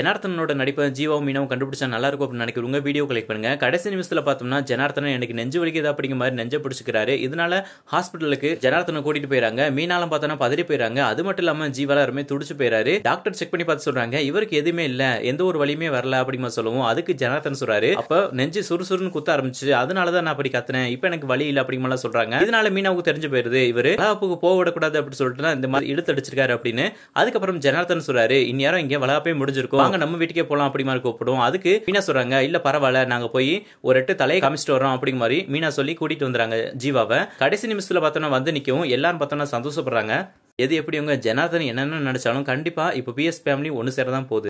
ஜனார்த்தனோட நடிப்பை ஜீவாவும் மீனவும் கண்டுபிடிச்சா நல்லா இருக்கும் அப்படின்னு நினைக்கிறவங்க வீடியோ கலெக்ட் பண்ணுங்க கடைசி நிமிஷத்தில் பார்த்தோம்னா ஜனார்த்தனை எனக்கு நெஞ்சு வலிக்குது அப்படிங்கிற மாதிரி நெஞ்சை பிடிச்சிக்கிறாரு இதனால ஹாஸ்பிட்டலுக்கு ஜனார்த்தனை கூட்டிட்டு போயிறாங்க மீனாலும் பார்த்தோம்னா பதறி போயிறாங்க அது மட்டும் இல்லாமல் ஜீவால யாருமே துடிச்சு போயிறாரு டாக்டர் செக் பண்ணி பார்த்து சொல்றாங்க இவருக்கு எதுவுமே இல்ல எந்த ஒரு வழியுமே வரல அப்படிங்கிற சொல்லுவோம் அதுக்கு ஜனார்த்தன் சொல்றாரு அப்ப நெஞ்சு சுறுசுறுன்னு குத்த ஆரம்பிச்சு அதனாலதான் நான் அப்படி கத்துனேன் இப்போ எனக்கு வழி இல்லை அப்படிங்கிற சொல்றாங்க இதனால மீனாவுக்கு தெரிஞ்சு போயிருது இவர் வளாப்புக்கு போக விடக்கூடாது அப்படின்னு சொல்லிட்டு இந்த மாதிரி இழுத்து அடிச்சிருக்காரு அப்படின்னு அதுக்கப்புறம் ஜனார்த்தன் சொல்றாரு இந்நேரம் இங்கே வளாப்பே முடிஞ்சிருக்கும் வாங்க நம்ம வீட்டுக்கே போகலாம் அப்படி மாதிரி கூப்பிடுவோம் அதுக்கு மீனா சொல்றாங்க இல்ல பரவாயில்ல நாங்க போய் ஒரு எட்டு தலையை காமிச்சிட்டு வரோம் அப்படி மாதிரி மீனா சொல்லி கூட்டிட்டு வந்துறாங்க ஜீவாவை கடைசி நிமிஷத்துல பாத்தோம்னா வந்து நிற்கவும் எல்லாரும் பார்த்தோம்னா சந்தோஷப்படுறாங்க எது எப்படி உங்க ஜனார்தன் என்னென்ன நினைச்சாலும் கண்டிப்பா பி பிஎஸ் ஃபேமிலி ஒன்னு சேர தான் போகுது